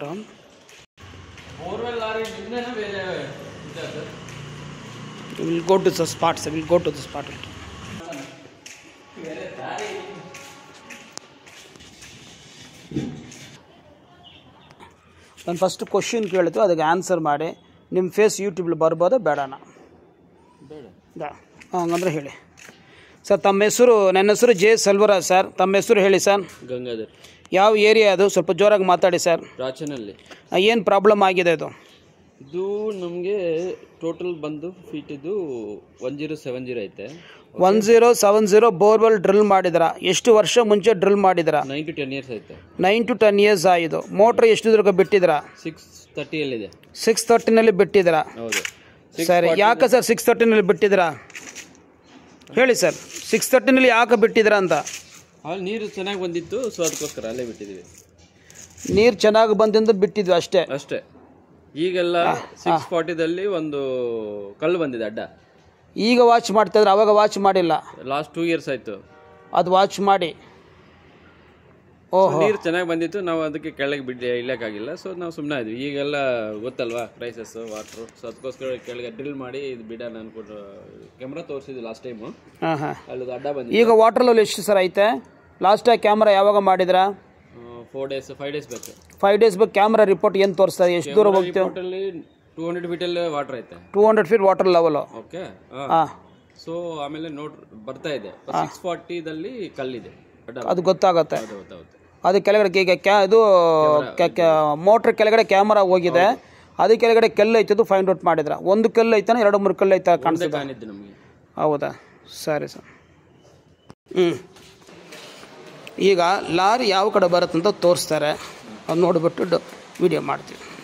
ton borewell lorry ನಿನ್ನೆನೇ ಬೇರೆ ಇದೆ sir will go to the spot sir will go to the spot ಬೇರೆ ದಾರಿ ನಾನು ಫಸ್ಟ್ ಕ್ವಶನ್ ಕೇಳಿತು ಅದಕ್ಕೆ ಆನ್ಸರ್ ಮಾಡಿ ನಿಮ್ಮ ಫೇಸ್ ಯೂಟ್ಯೂಬಲ್ಲಿ ಬರ್ಬೋದಾ ಬೇಡನಾ ಬೇಡ ಹಂಗಂದ್ರೆ ಹೇಳಿ ಸರ್ ತಮ್ಮ ಹೆಸರು ನನ್ನ ಹೆಸರು ಜೆ ಸಲ್ವರಾಜ್ ಸರ್ ತಮ್ಮ ಹೆಸರು ಹೇಳಿ ಸರ್ ಗಂಗಾಧರ್ ಯಾವ ಏರಿಯಾ ಅದು ಸ್ವಲ್ಪ ಜೋರಾಗಿ ಮಾತಾಡಿ ಸರ್ ರಾಚನಲ್ಲಿ ಏನು ಪ್ರಾಬ್ಲಮ್ ಆಗಿದೆ ಅದು ಇದು ನಮಗೆ ಟೋಟಲ್ ಬಂದು ಫೀಟಿದು ಒನ್ ಜೀರೋ ಸೆವೆನ್ ಜೀರೋ ಐತೆ one zero seven zero borewell drill ಮಾಡಿದ್ರ ಎಷ್ಟು ವರ್ಷ ಮುಂಚೆ ಡ್ರಿಲ್ ಮಾಡಿದ್ರ ನೈನ್ ಟು ಟೆನ್ ಇಯರ್ಸ್ ಐತೆ ನೈನ್ ಟು ಟೆನ್ ಇಯರ್ಸ್ ಆಯಿತು ಮೋಟ್ರ್ ಎಷ್ಟು ದೂರ ಬಿಟ್ಟಿದ್ರ ಸಿಕ್ಸ್ ತರ್ಟಿಯಲ್ಲಿದೆ ಸಿಕ್ಸ್ ತರ್ಟಿನಲ್ಲಿ ಬಿಟ್ಟಿದ್ರ ಹೌದು ಸರಿ ಯಾಕೆ ಸರ್ ಸಿಕ್ಸ್ ತರ್ಟಿನಲ್ಲಿ ಬಿಟ್ಟಿದ್ರಾ ಹೇಳಿ ಸರ್ ಸಿಕ್ಸ್ ತರ್ಟಿನಲ್ಲಿ ಯಾಕೆ ಬಿಟ್ಟಿದ್ರ ಅಂತ ಅಲ್ಲಿ ನೀರು ಚೆನ್ನಾಗಿ ಬಂದಿತ್ತು ಸೊ ಅದಕ್ಕೋಸ್ಕರ ಅಲ್ಲೇ ಬಿಟ್ಟಿದ್ದೀವಿ ನೀರು ಚೆನ್ನಾಗಿ ಬಂದಿದ್ದು ಬಿಟ್ಟಿದ್ವಿ ಅಷ್ಟೇ ಅಷ್ಟೇ ಈಗೆಲ್ಲ ಸಿಕ್ಸ್ ಫಾರ್ಟಿದಲ್ಲಿ ಒಂದು ಕಲ್ಲು ಬಂದಿದೆ ಅಡ್ಡ ಈಗ ವಾಚ್ ಮಾಡ್ತಾ ಇದ್ರೆ ಅವಾಗ ವಾಚ್ ಮಾಡಿಲ್ಲ ಲಾಸ್ಟ್ ಟೂ ಇಯರ್ಸ್ ಆಯಿತು ಅದು ವಾಚ್ ಮಾಡಿ ನೀರು ಚೆನ್ನಾಗಿ ಬಂದಿತ್ತು ನಾವು ಅದಕ್ಕೆ ಕೆಳಗೆ ಬಿಡ್ಲಿ ಇಲ್ಲಕ್ಕಾಗಿಲ್ಲ ಸೊ ನಾವು ಸುಮ್ಮನೆ ಇದ್ವಿ ಈಗೆಲ್ಲ ಗೊತ್ತಲ್ವಾ ಪ್ರೈಸಸ್ ವಾಟ್ರು ಸೊ ಅದಕ್ಕೋಸ್ಕರ ಕೆಳಗೆ ಡ್ರಿಲ್ ಮಾಡಿ ಇದು ಬಿಡೋಣ ಅನ್ಕೊಂಡು ಕ್ಯಾಮ್ರಾ ತೋರಿಸಿದ್ವಿ ಲಾಸ್ಟ್ ಟೈಮು ಅಲ್ಲಿ ಅಡ್ಡ ಬಂದಿದೆ ಈಗ ವಾಟರ್ ಲೆವೆಲ್ ಎಷ್ಟು ಸರ್ ಐತೆ ಲಾಸ್ಟ್ ಕ್ಯಾಮ್ರಾ ಯಾವಾಗ ಮಾಡಿದ್ರ ಫೋರ್ ಡೇಸ್ ಫೈವ್ ಡೇಸ್ ಬೇಕು ಫೈವ್ ಡೇಸ್ ಬೇಕು ಕ್ಯಾಮ್ರಾ ರಿಪೋರ್ಟ್ ಏನು ತೋರಿಸ್ತಾರೆ ಎಷ್ಟು ದೂರ ಹೋಗ್ತೀವಿ ಟೂ ಹಂಡ್ರೆಡ್ ಅಲ್ಲಿ ವಾಟರ್ ಐತೆ two hundred feet water level okay ಹಾಂ ಸೊ ಆಮೇಲೆ ನೋಡ್ರಿ ಬರ್ತಾ ಇದೆ ಸಿಕ್ಸ್ ಫಾರ್ಟಿದಲ್ಲಿ ಕಲ್ಲಿದೆ ಅದು ಗೊತ್ತಾಗುತ್ತೆ ಅದು ಕೆಳಗಡೆ ಈಗ ಕ್ಯಾ ಇದು ಮೋಟ್ರ್ ಕೆಳಗಡೆ ಕ್ಯಾಮರಾ ಹೋಗಿದೆ ಅದು ಕೆಳಗಡೆ ಕಲ್ಲು ಐತದು ಫೈಂಡ್ ಔಟ್ ಮಾಡಿದ್ರೆ ಒಂದು ಕಲ್ಲು ಐತಾನೆ ಎರಡು ಮೂರು ಕಲ್ಲು ಐತ ಕಾಣಿಸುತ್ತೆ ಹೌದಾ ಸರಿ ಸರ್ ಹ್ಞೂ ಈಗ ಲಾರಿ ಯಾವ ಕಡೆ ಬರುತ್ತಂತ ತೋರಿಸ್ತಾರೆ ಅದು ನೋಡಿಬಿಟ್ಟು ವಿಡಿಯೋ ಮಾಡ್ತೀವಿ